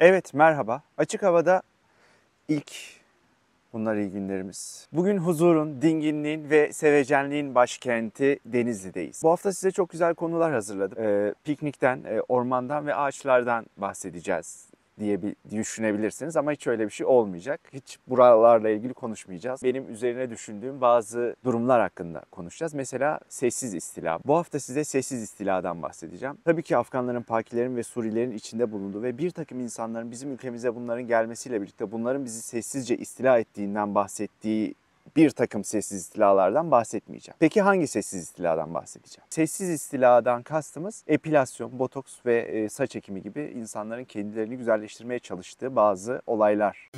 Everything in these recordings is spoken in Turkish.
Evet merhaba. Açık havada ilk bunlar iyi günlerimiz. Bugün huzurun, dinginliğin ve sevecenliğin başkenti Denizli'deyiz. Bu hafta size çok güzel konular hazırladım. Ee, piknikten, e, ormandan ve ağaçlardan bahsedeceğiz diye bir düşünebilirsiniz ama hiç öyle bir şey olmayacak. Hiç buralarla ilgili konuşmayacağız. Benim üzerine düşündüğüm bazı durumlar hakkında konuşacağız. Mesela sessiz istila. Bu hafta size sessiz istiladan bahsedeceğim. Tabii ki Afganların, Pakilerin ve Surilerin içinde bulunduğu ve bir takım insanların bizim ülkemize bunların gelmesiyle birlikte bunların bizi sessizce istila ettiğinden bahsettiği bir takım sessiz istilalardan bahsetmeyeceğim. Peki hangi sessiz istiladan bahsedeceğim? Sessiz istiladan kastımız epilasyon, botoks ve e, saç ekimi gibi insanların kendilerini güzelleştirmeye çalıştığı bazı olaylar.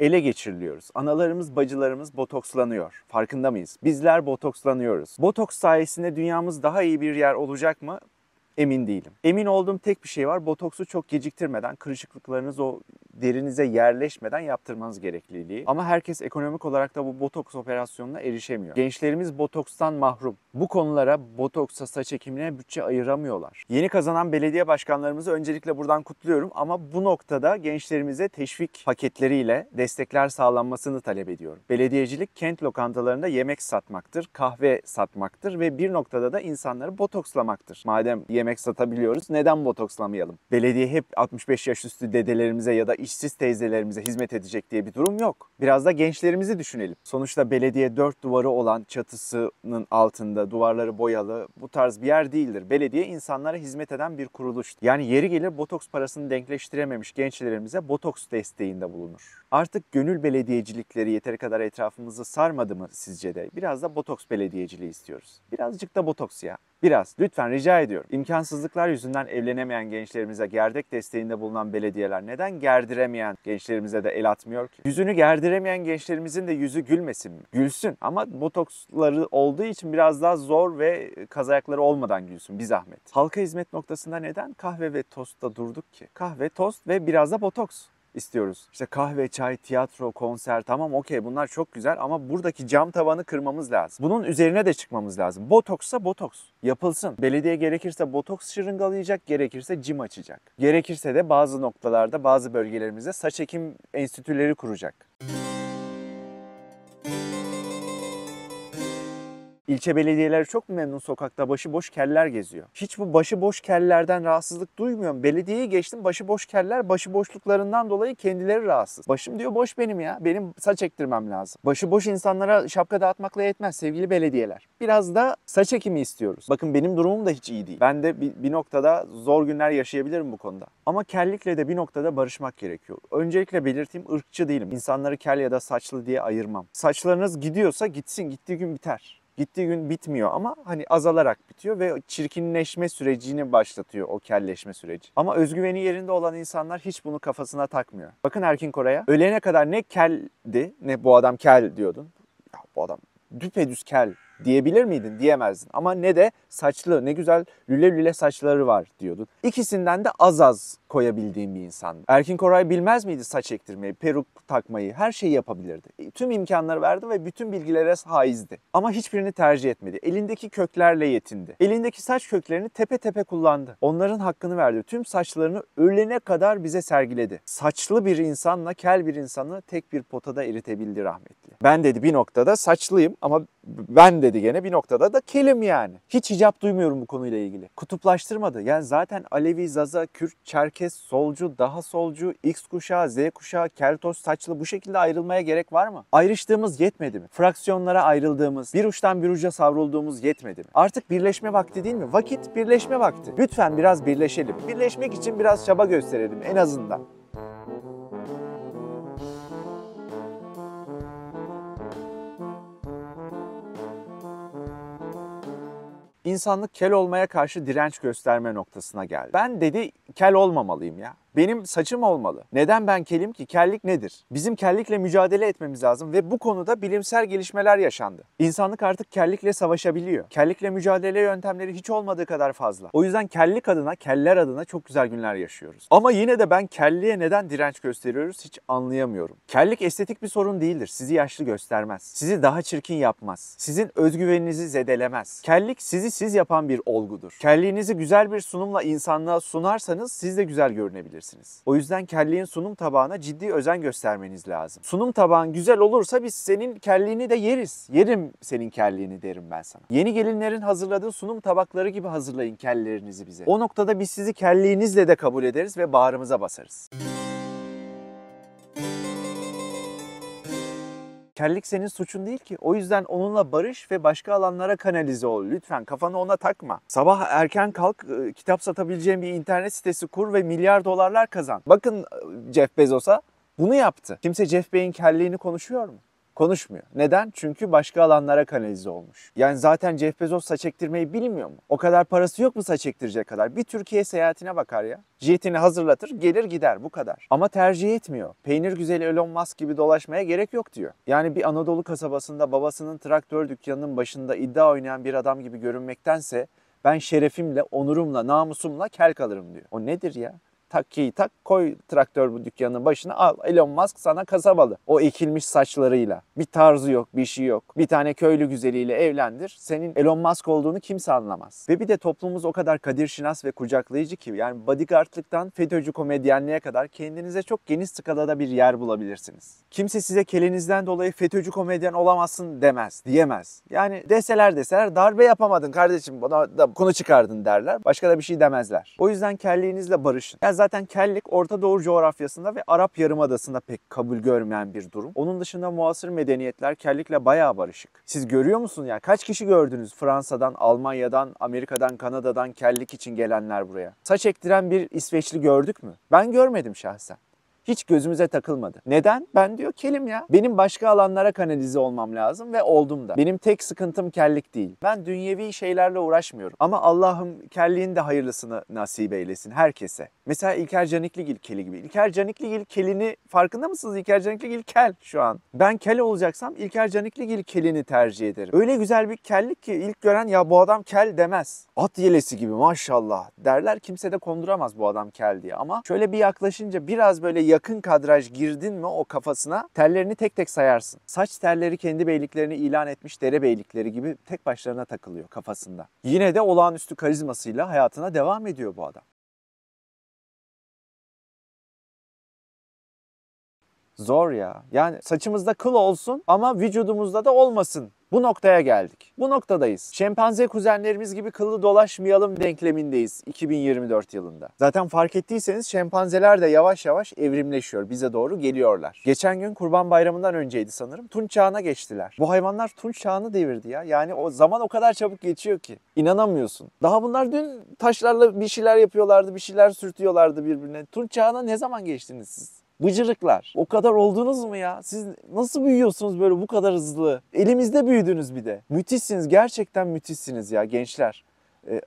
ele geçiriliyoruz. Analarımız, bacılarımız botokslanıyor. Farkında mıyız? Bizler botokslanıyoruz. Botoks sayesinde dünyamız daha iyi bir yer olacak mı? Emin değilim. Emin olduğum tek bir şey var. Botoksu çok geciktirmeden kırışıklıklarınız o derinize yerleşmeden yaptırmanız gerekliliği. Ama herkes ekonomik olarak da bu botoks operasyonuna erişemiyor. Gençlerimiz botokstan mahrum. Bu konulara botoksa, saç ekimine bütçe ayıramıyorlar. Yeni kazanan belediye başkanlarımızı öncelikle buradan kutluyorum ama bu noktada gençlerimize teşvik paketleriyle destekler sağlanmasını talep ediyorum. Belediyecilik kent lokantalarında yemek satmaktır, kahve satmaktır ve bir noktada da insanları botokslamaktır. Madem yemek satabiliyoruz neden botokslamayalım? Belediye hep 65 yaş üstü dedelerimize ya da işsiz teyzelerimize hizmet edecek diye bir durum yok. Biraz da gençlerimizi düşünelim. Sonuçta belediye dört duvarı olan çatısının altında duvarları boyalı bu tarz bir yer değildir. Belediye insanlara hizmet eden bir kuruluş. Yani yeri gelir botoks parasını denkleştirememiş gençlerimize botoks desteğinde bulunur. Artık gönül belediyecilikleri yeteri kadar etrafımızı sarmadı mı sizce de? Biraz da botoks belediyeciliği istiyoruz. Birazcık da botoks ya. Biraz lütfen rica ediyorum. İmkansızlıklar yüzünden evlenemeyen gençlerimize gerdek desteğinde bulunan belediyeler neden gerdiremeyen gençlerimize de el atmıyor ki? Yüzünü gerdiremeyen gençlerimizin de yüzü gülmesin mi? Gülsün ama botoksları olduğu için biraz daha zor ve kazayakları olmadan gülsün bir zahmet. Halka hizmet noktasında neden kahve ve tostta durduk ki? Kahve, tost ve biraz da botoks istiyoruz. İşte kahve, çay, tiyatro, konser tamam okey bunlar çok güzel ama buradaki cam tavanı kırmamız lazım. Bunun üzerine de çıkmamız lazım. Botoksa botoks yapılsın. Belediye gerekirse botoks şırıngalayacak, gerekirse cim açacak. Gerekirse de bazı noktalarda bazı bölgelerimizde saç ekim enstitüleri kuracak. Müzik İlçe belediyeleri çok mu memnun sokakta başıboş keller geziyor? Hiç bu başıboş kellerden rahatsızlık duymuyorum. Belediyeyi geçtim başıboş keller başıboşluklarından dolayı kendileri rahatsız. Başım diyor boş benim ya. Benim saç ektirmem lazım. Başıboş insanlara şapka dağıtmakla yetmez sevgili belediyeler. Biraz da saç ekimi istiyoruz. Bakın benim durumum da hiç iyi değil. Ben de bir, bir noktada zor günler yaşayabilirim bu konuda. Ama kellikle de bir noktada barışmak gerekiyor. Öncelikle belirteyim ırkçı değilim. İnsanları kel ya da saçlı diye ayırmam. Saçlarınız gidiyorsa gitsin. Gittiği gün biter gittiği gün bitmiyor ama hani azalarak bitiyor ve çirkinleşme sürecini başlatıyor o kelleşme süreci. Ama özgüveni yerinde olan insanlar hiç bunu kafasına takmıyor. Bakın Erkin Koray'a ölene kadar ne keldi ne bu adam kel diyordun. Ya bu adam düpedüz kel diyebilir miydin? Diyemezdin. Ama ne de saçlı, ne güzel lüle lüle saçları var diyordun. İkisinden de az az koyabildiğim bir insandı. Erkin Koray bilmez miydi saç ektirmeyi, peruk takmayı, her şeyi yapabilirdi. E, tüm imkanları verdi ve bütün bilgilere haizdi. Ama hiçbirini tercih etmedi. Elindeki köklerle yetindi. Elindeki saç köklerini tepe tepe kullandı. Onların hakkını verdi. Tüm saçlarını ölene kadar bize sergiledi. Saçlı bir insanla kel bir insanı tek bir potada eritebildi rahmetli. Ben dedi bir noktada saçlıyım ama ben dedi dedi gene bir noktada da kelim yani. Hiç hicap duymuyorum bu konuyla ilgili. Kutuplaştırmadı. Yani zaten Alevi, Zaza, Kürt, Çerkes, Solcu, daha Solcu, X kuşağı, Z kuşağı, Keltos, Saçlı bu şekilde ayrılmaya gerek var mı? Ayrıştığımız yetmedi mi? Fraksiyonlara ayrıldığımız, bir uçtan bir uca savrulduğumuz yetmedi mi? Artık birleşme vakti değil mi? Vakit birleşme vakti. Lütfen biraz birleşelim. Birleşmek için biraz çaba gösterelim en azından. insanlık kel olmaya karşı direnç gösterme noktasına geldi. Ben dedi kel olmamalıyım ya. Benim saçım olmalı. Neden ben kelim ki? Kellik nedir? Bizim kellikle mücadele etmemiz lazım ve bu konuda bilimsel gelişmeler yaşandı. İnsanlık artık kellikle savaşabiliyor. Kellikle mücadele yöntemleri hiç olmadığı kadar fazla. O yüzden kellik adına, keller adına çok güzel günler yaşıyoruz. Ama yine de ben kelliğe neden direnç gösteriyoruz hiç anlayamıyorum. Kellik estetik bir sorun değildir. Sizi yaşlı göstermez. Sizi daha çirkin yapmaz. Sizin özgüveninizi zedelemez. Kellik sizi siz yapan bir olgudur. Kelliğinizi güzel bir sunumla insanlığa sunarsanız yaparsanız siz de güzel görünebilirsiniz. O yüzden kelliğin sunum tabağına ciddi özen göstermeniz lazım. Sunum tabağın güzel olursa biz senin kelliğini de yeriz. Yerim senin kelliğini derim ben sana. Yeni gelinlerin hazırladığı sunum tabakları gibi hazırlayın kellerinizi bize. O noktada biz sizi kelliğinizle de kabul ederiz ve bağrımıza basarız. Müzik Kellik senin suçun değil ki. O yüzden onunla barış ve başka alanlara kanalize ol. Lütfen kafanı ona takma. Sabah erken kalk, e, kitap satabileceğin bir internet sitesi kur ve milyar dolarlar kazan. Bakın e, Jeff Bezos'a bunu yaptı. Kimse Jeff Bey'in kelliğini konuşuyor mu? konuşmuyor. Neden? Çünkü başka alanlara kanalize olmuş. Yani zaten Jeff Bezos saç ektirmeyi bilmiyor mu? O kadar parası yok mu saç ektirecek kadar? Bir Türkiye seyahatine bakar ya. Jetini hazırlatır, gelir gider bu kadar. Ama tercih etmiyor. Peynir güzeli Elon Musk gibi dolaşmaya gerek yok diyor. Yani bir Anadolu kasabasında babasının traktör dükkanının başında iddia oynayan bir adam gibi görünmektense ben şerefimle, onurumla, namusumla kel kalırım diyor. O nedir ya? takiyi tak koy traktör bu dükkanın başına al Elon Musk sana kasabalı. O ekilmiş saçlarıyla bir tarzı yok bir şey yok. Bir tane köylü güzeliyle evlendir. Senin Elon Musk olduğunu kimse anlamaz. Ve bir de toplumumuz o kadar kadir şinas ve kucaklayıcı ki yani bodyguardlıktan FETÖ'cü komedyenliğe kadar kendinize çok geniş skalada bir yer bulabilirsiniz. Kimse size kelinizden dolayı FETÖ'cü komedyen olamazsın demez, diyemez. Yani deseler deseler darbe yapamadın kardeşim bana da konu çıkardın derler. Başka da bir şey demezler. O yüzden kelliğinizle barışın. Ya zaten kellik Orta Doğu coğrafyasında ve Arap Yarımadası'nda pek kabul görmeyen bir durum. Onun dışında muasır medeniyetler kellikle bayağı barışık. Siz görüyor musunuz ya kaç kişi gördünüz Fransa'dan, Almanya'dan, Amerika'dan, Kanada'dan kellik için gelenler buraya? Saç ektiren bir İsveçli gördük mü? Ben görmedim şahsen hiç gözümüze takılmadı. Neden? Ben diyor kelim ya. Benim başka alanlara kanalize olmam lazım ve oldum da. Benim tek sıkıntım kellik değil. Ben dünyevi şeylerle uğraşmıyorum. Ama Allah'ım kelliğin de hayırlısını nasip eylesin herkese. Mesela İlker Canikligil keli gibi. İlker Canikligil kelini farkında mısınız? İlker Canikligil kel şu an. Ben kel olacaksam İlker Canikligil kelini tercih ederim. Öyle güzel bir kellik ki ilk gören ya bu adam kel demez. At yelesi gibi maşallah derler. Kimse de konduramaz bu adam kel diye. Ama şöyle bir yaklaşınca biraz böyle yakın kadraj girdin mi o kafasına tellerini tek tek sayarsın. Saç telleri kendi beyliklerini ilan etmiş dere beylikleri gibi tek başlarına takılıyor kafasında. Yine de olağanüstü karizmasıyla hayatına devam ediyor bu adam. Zor ya. Yani saçımızda kıl olsun ama vücudumuzda da olmasın. Bu noktaya geldik. Bu noktadayız. Şempanze kuzenlerimiz gibi kıllı dolaşmayalım denklemindeyiz 2024 yılında. Zaten fark ettiyseniz şempanzeler de yavaş yavaş evrimleşiyor. Bize doğru geliyorlar. Geçen gün Kurban Bayramı'ndan önceydi sanırım. Tunç çağına geçtiler. Bu hayvanlar tunç çağını devirdi ya. Yani o zaman o kadar çabuk geçiyor ki. inanamıyorsun. Daha bunlar dün taşlarla bir şeyler yapıyorlardı, bir şeyler sürtüyorlardı birbirine. Tunç çağına ne zaman geçtiniz siz? Bıcırıklar. O kadar oldunuz mu ya? Siz nasıl büyüyorsunuz böyle bu kadar hızlı? Elimizde büyüdünüz bir de. Müthişsiniz. Gerçekten müthişsiniz ya gençler. Ee,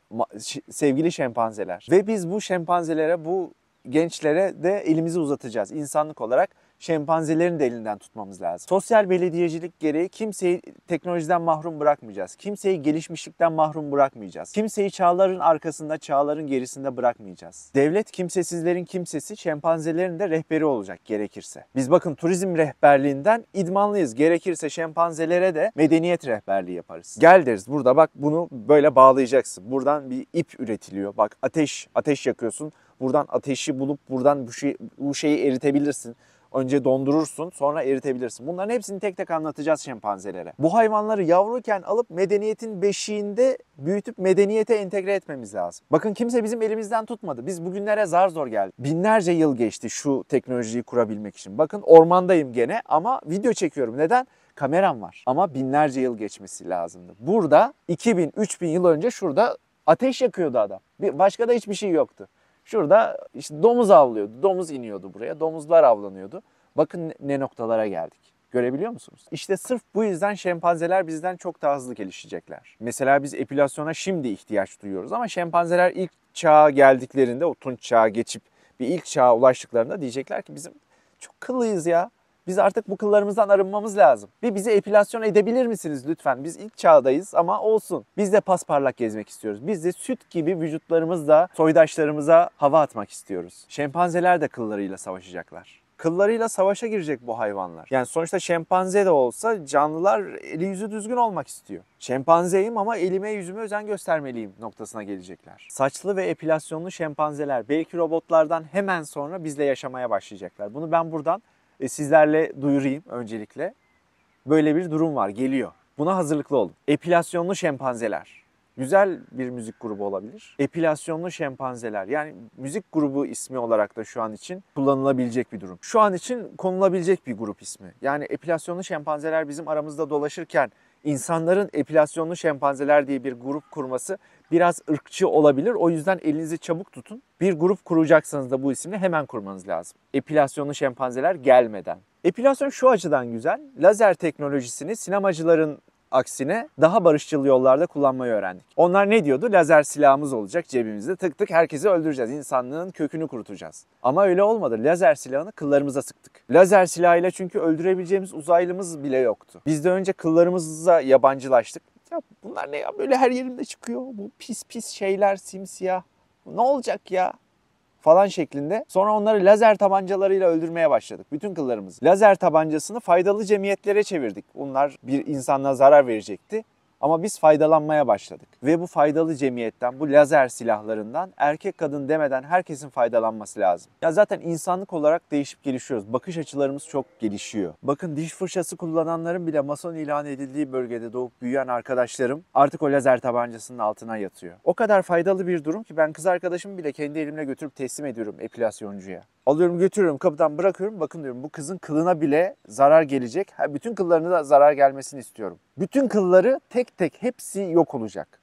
sevgili şempanzeler. Ve biz bu şempanzelere, bu gençlere de elimizi uzatacağız. insanlık olarak şempanzelerin de elinden tutmamız lazım. Sosyal belediyecilik gereği kimseyi teknolojiden mahrum bırakmayacağız. Kimseyi gelişmişlikten mahrum bırakmayacağız. Kimseyi çağların arkasında, çağların gerisinde bırakmayacağız. Devlet kimsesizlerin kimsesi, şempanzelerin de rehberi olacak gerekirse. Biz bakın turizm rehberliğinden idmanlıyız. Gerekirse şempanzelere de medeniyet rehberliği yaparız. Gel deriz burada bak bunu böyle bağlayacaksın. Buradan bir ip üretiliyor. Bak ateş, ateş yakıyorsun. Buradan ateşi bulup buradan bu, şey, bu şeyi eritebilirsin. Önce dondurursun sonra eritebilirsin. Bunların hepsini tek tek anlatacağız şempanzelere. Bu hayvanları yavruken alıp medeniyetin beşiğinde büyütüp medeniyete entegre etmemiz lazım. Bakın kimse bizim elimizden tutmadı. Biz bugünlere zar zor geldik. Binlerce yıl geçti şu teknolojiyi kurabilmek için. Bakın ormandayım gene ama video çekiyorum. Neden? Kameram var ama binlerce yıl geçmesi lazımdı. Burada 2000-3000 yıl önce şurada ateş yakıyordu adam. başka da hiçbir şey yoktu. Şurada işte domuz avlıyordu. Domuz iniyordu buraya. Domuzlar avlanıyordu. Bakın ne noktalara geldik. Görebiliyor musunuz? İşte sırf bu yüzden şempanzeler bizden çok daha hızlı gelişecekler. Mesela biz epilasyona şimdi ihtiyaç duyuyoruz ama şempanzeler ilk çağa geldiklerinde, o tunç çağa geçip bir ilk çağa ulaştıklarında diyecekler ki bizim çok kıllıyız ya. Biz artık bu kıllarımızdan arınmamız lazım. Bir bizi epilasyon edebilir misiniz lütfen? Biz ilk çağdayız ama olsun. Biz de pasparlak gezmek istiyoruz. Biz de süt gibi vücutlarımızla soydaşlarımıza hava atmak istiyoruz. Şempanzeler de kıllarıyla savaşacaklar kıllarıyla savaşa girecek bu hayvanlar. Yani sonuçta şempanze de olsa canlılar eli yüzü düzgün olmak istiyor. Şempanzeyim ama elime yüzüme özen göstermeliyim noktasına gelecekler. Saçlı ve epilasyonlu şempanzeler belki robotlardan hemen sonra bizle yaşamaya başlayacaklar. Bunu ben buradan e, sizlerle duyurayım öncelikle. Böyle bir durum var, geliyor. Buna hazırlıklı olun. Epilasyonlu şempanzeler. Güzel bir müzik grubu olabilir. Epilasyonlu şempanzeler. Yani müzik grubu ismi olarak da şu an için kullanılabilecek bir durum. Şu an için konulabilecek bir grup ismi. Yani epilasyonlu şempanzeler bizim aramızda dolaşırken insanların epilasyonlu şempanzeler diye bir grup kurması biraz ırkçı olabilir. O yüzden elinizi çabuk tutun. Bir grup kuracaksanız da bu isimle hemen kurmanız lazım. Epilasyonlu şempanzeler gelmeden. Epilasyon şu açıdan güzel. Lazer teknolojisini sinemacıların aksine daha barışçıl yollarda kullanmayı öğrendik. Onlar ne diyordu? Lazer silahımız olacak cebimizde tık tık herkesi öldüreceğiz. İnsanlığın kökünü kurutacağız. Ama öyle olmadı. Lazer silahını kıllarımıza sıktık. Lazer silahıyla çünkü öldürebileceğimiz uzaylımız bile yoktu. Biz de önce kıllarımıza yabancılaştık. Ya bunlar ne ya böyle her yerimde çıkıyor. Bu pis pis şeyler simsiyah. Ne olacak ya? falan şeklinde. Sonra onları lazer tabancalarıyla öldürmeye başladık. Bütün kıllarımızı. Lazer tabancasını faydalı cemiyetlere çevirdik. Onlar bir insanla zarar verecekti. Ama biz faydalanmaya başladık. Ve bu faydalı cemiyetten, bu lazer silahlarından erkek kadın demeden herkesin faydalanması lazım. Ya zaten insanlık olarak değişip gelişiyoruz. Bakış açılarımız çok gelişiyor. Bakın diş fırçası kullananların bile mason ilan edildiği bölgede doğup büyüyen arkadaşlarım artık o lazer tabancasının altına yatıyor. O kadar faydalı bir durum ki ben kız arkadaşımı bile kendi elimle götürüp teslim ediyorum epilasyoncuya. Alıyorum götürüyorum kapıdan bırakıyorum. Bakın diyorum bu kızın kılına bile zarar gelecek. Ha, bütün kıllarına da zarar gelmesini istiyorum. Bütün kılları tek tek hepsi yok olacak.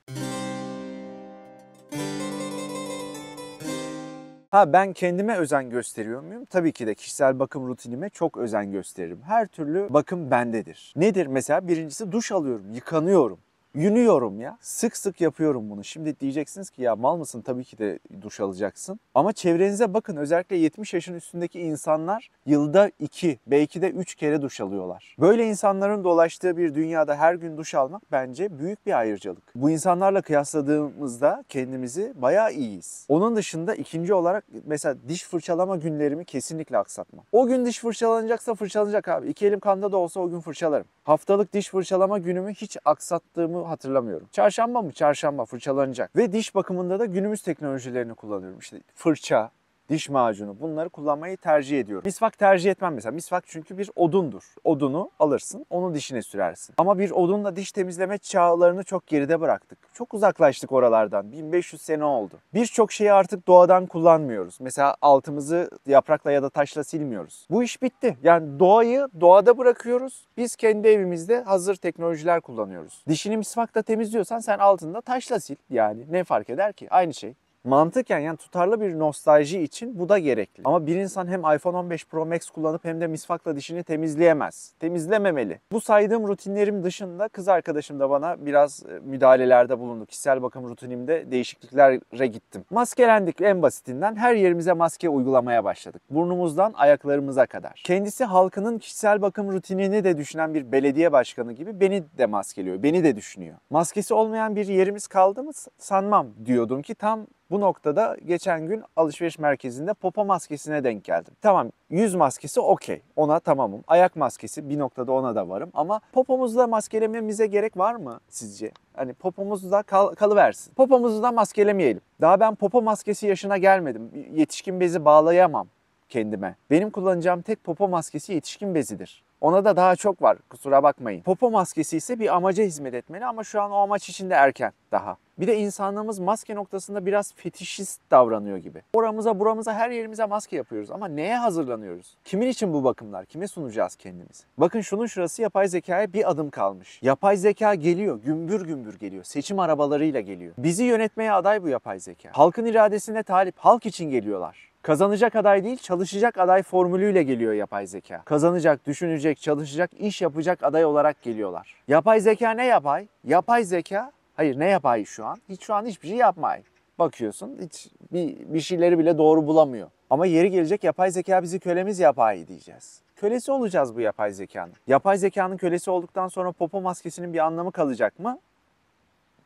Ha ben kendime özen gösteriyor muyum? Tabii ki de kişisel bakım rutinime çok özen gösteririm. Her türlü bakım bendedir. Nedir mesela? Birincisi duş alıyorum, yıkanıyorum. Yünüyorum ya. Sık sık yapıyorum bunu. Şimdi diyeceksiniz ki ya mal mısın? Tabii ki de duş alacaksın. Ama çevrenize bakın özellikle 70 yaşın üstündeki insanlar yılda 2 belki de 3 kere duş alıyorlar. Böyle insanların dolaştığı bir dünyada her gün duş almak bence büyük bir ayrıcalık. Bu insanlarla kıyasladığımızda kendimizi bayağı iyiyiz. Onun dışında ikinci olarak mesela diş fırçalama günlerimi kesinlikle aksatma. O gün diş fırçalanacaksa fırçalanacak abi. İki elim kanda da olsa o gün fırçalarım. Haftalık diş fırçalama günümü hiç aksattığımı hatırlamıyorum. Çarşamba mı? Çarşamba fırçalanacak. Ve diş bakımında da günümüz teknolojilerini kullanıyorum. İşte fırça, diş macunu bunları kullanmayı tercih ediyorum. Misvak tercih etmem mesela. Misvak çünkü bir odundur. Odunu alırsın, onu dişine sürersin. Ama bir odunla diş temizleme çağlarını çok geride bıraktık. Çok uzaklaştık oralardan. 1500 sene oldu. Birçok şeyi artık doğadan kullanmıyoruz. Mesela altımızı yaprakla ya da taşla silmiyoruz. Bu iş bitti. Yani doğayı doğada bırakıyoruz. Biz kendi evimizde hazır teknolojiler kullanıyoruz. Dişini misvakla temizliyorsan sen altında taşla sil. Yani ne fark eder ki? Aynı şey. Mantıken yani tutarlı bir nostalji için bu da gerekli. Ama bir insan hem iPhone 15 Pro Max kullanıp hem de misfakla dişini temizleyemez. Temizlememeli. Bu saydığım rutinlerim dışında kız arkadaşım da bana biraz e, müdahalelerde bulundu. Kişisel bakım rutinimde değişikliklere gittim. Maskelendik en basitinden her yerimize maske uygulamaya başladık. Burnumuzdan ayaklarımıza kadar. Kendisi halkının kişisel bakım rutinini de düşünen bir belediye başkanı gibi beni de maskeliyor. Beni de düşünüyor. Maskesi olmayan bir yerimiz kaldı mı sanmam diyordum ki tam bu noktada geçen gün alışveriş merkezinde popo maskesine denk geldim. Tamam yüz maskesi okey ona tamamım. Ayak maskesi bir noktada ona da varım ama popomuzla maskelememize gerek var mı sizce? Hani popomuzda kal kalıversin. Popomuzu da maskelemeyelim. Daha ben popo maskesi yaşına gelmedim. Yetişkin bezi bağlayamam kendime. Benim kullanacağım tek popo maskesi yetişkin bezidir. Ona da daha çok var kusura bakmayın. Popo maskesi ise bir amaca hizmet etmeli ama şu an o amaç için de erken daha. Bir de insanlığımız maske noktasında biraz fetişist davranıyor gibi. Oramıza buramıza her yerimize maske yapıyoruz ama neye hazırlanıyoruz? Kimin için bu bakımlar? Kime sunacağız kendimizi? Bakın şunun şurası yapay zekaya bir adım kalmış. Yapay zeka geliyor, gümbür gümbür geliyor. Seçim arabalarıyla geliyor. Bizi yönetmeye aday bu yapay zeka. Halkın iradesine talip, halk için geliyorlar. Kazanacak aday değil, çalışacak aday formülüyle geliyor yapay zeka. Kazanacak, düşünecek, çalışacak, iş yapacak aday olarak geliyorlar. Yapay zeka ne yapay? Yapay zeka, hayır ne yapay şu an? Hiç şu an hiçbir şey yapmay. Bakıyorsun hiç bir, bir şeyleri bile doğru bulamıyor. Ama yeri gelecek yapay zeka bizi kölemiz yapay diyeceğiz. Kölesi olacağız bu yapay zekanın. Yapay zekanın kölesi olduktan sonra popo maskesinin bir anlamı kalacak mı?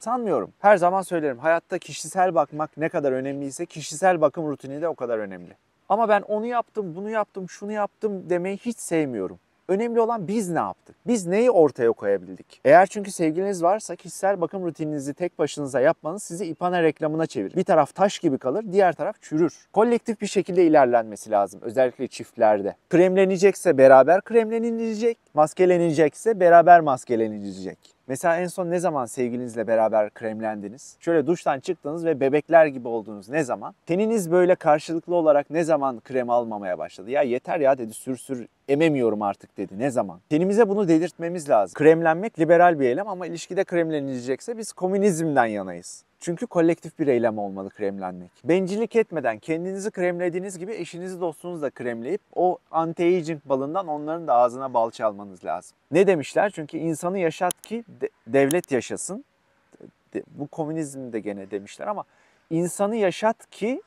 sanmıyorum. Her zaman söylerim hayatta kişisel bakmak ne kadar önemliyse kişisel bakım rutini de o kadar önemli. Ama ben onu yaptım, bunu yaptım, şunu yaptım demeyi hiç sevmiyorum. Önemli olan biz ne yaptık? Biz neyi ortaya koyabildik? Eğer çünkü sevgiliniz varsa kişisel bakım rutininizi tek başınıza yapmanız sizi ipana reklamına çevirir. Bir taraf taş gibi kalır, diğer taraf çürür. Kolektif bir şekilde ilerlenmesi lazım özellikle çiftlerde. Kremlenecekse beraber kremlenilecek, maskelenecekse beraber maskelenilecek. Mesela en son ne zaman sevgilinizle beraber kremlendiniz? Şöyle duştan çıktınız ve bebekler gibi oldunuz ne zaman? Teniniz böyle karşılıklı olarak ne zaman krem almamaya başladı? Ya yeter ya dedi sür sür ememiyorum artık dedi ne zaman? Tenimize bunu dedirtmemiz lazım. Kremlenmek liberal bir eylem ama ilişkide kremlenilecekse biz komünizmden yanayız. Çünkü kolektif bir eylem olmalı kremlenmek. Bencillik etmeden kendinizi kremlediğiniz gibi eşinizi dostunuzu da kremleyip o anti-aging balından onların da ağzına bal çalmanız lazım. Ne demişler? Çünkü insanı yaşat ki de, devlet yaşasın. De, bu komünizmde gene demişler ama insanı yaşat ki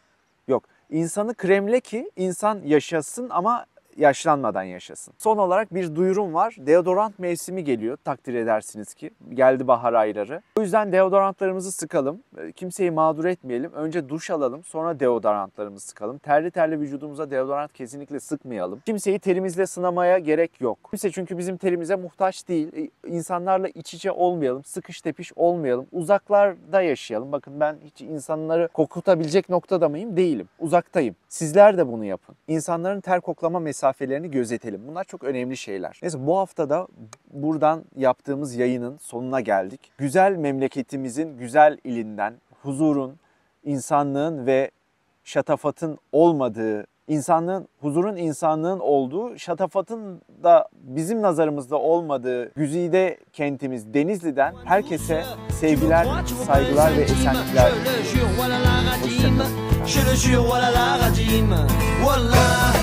yok insanı kremle ki insan yaşasın ama yaşlanmadan yaşasın. Son olarak bir duyurum var. Deodorant mevsimi geliyor takdir edersiniz ki. Geldi bahar ayları. O yüzden deodorantlarımızı sıkalım. Ee, kimseyi mağdur etmeyelim. Önce duş alalım sonra deodorantlarımızı sıkalım. Terli terli vücudumuza deodorant kesinlikle sıkmayalım. Kimseyi terimizle sınamaya gerek yok. Kimse çünkü bizim terimize muhtaç değil. Ee, insanlarla iç içe olmayalım. Sıkış tepiş olmayalım. Uzaklarda yaşayalım. Bakın ben hiç insanları kokutabilecek noktada mıyım? Değilim. Uzaktayım. Sizler de bunu yapın. İnsanların ter koklama mesafesi mesafelerini gözetelim. Bunlar çok önemli şeyler. Neyse bu hafta da buradan yaptığımız yayının sonuna geldik. Güzel memleketimizin güzel ilinden, huzurun, insanlığın ve şatafatın olmadığı insanlığın, huzurun insanlığın olduğu, şatafatın da bizim nazarımızda olmadığı güzide kentimiz Denizli'den herkese sevgiler, saygılar ve esenlikler. Hoşçakalın.